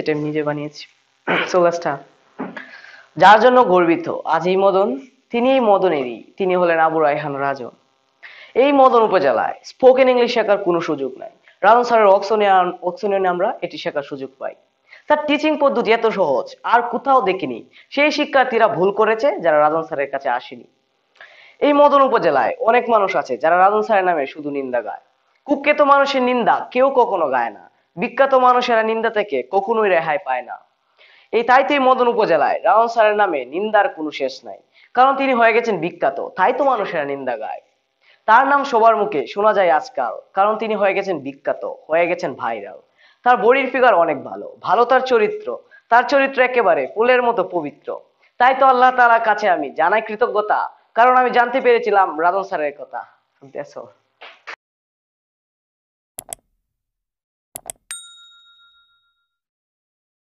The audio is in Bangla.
সেটা আমি নিজে বানিয়েছি সোগাছটা যার জন্য গর্বিত আজ এই মদন তিনি এই মদনেরই তিনি হলেন আবু রায়হান রাজন এই মদন উপজেলায় স্পোকেন ইংলিশ শেখার কোনো সুযোগ নাই রাজন স্যারের অক্সনিয়ান অকশনিয়নে আমরা এটি শেখার সুযোগ পাই তার টিচিং পদ্ধতি এত সহজ আর কোথাও দেখিনি সেই শিক্ষার্থীরা ভুল করেছে যারা রাজন স্যারের কাছে আসেনি এই মদন উপজেলায় অনেক মানুষ আছে যারা রাজন স্যারের নামে শুধু নিন্দা গায় কুখ্যাত মানুষের নিন্দা কেউ কখনো গায় না বিখ্যাত মানুষেরা নিন্দা থেকে কখনোই রেহাই পায় না এই তাইতেই মদন উপজেলায় রাউন সারের নামে নিন্দার কোনো শেষ নাই কারণ তিনি হয়ে গেছেন বিখ্যাত তাই তো মানুষেরা নিন্দা গায় তার নাম সবার মুখে শোনা যায় আজকাল কারণ তিনি হয়ে গেছেন বিখ্যাত হয়ে গেছেন ভাইরাল তার বডির ফিগার অনেক ভালো ভালো তার চরিত্র তার চরিত্র একেবারে ফুলের মতো পবিত্র তাই তো আল্লাহ তালার কাছে আমি জানাই কৃতজ্ঞতা কারণ আমি জানতে পেরেছিলাম রাজন স্যারের কথা দেখো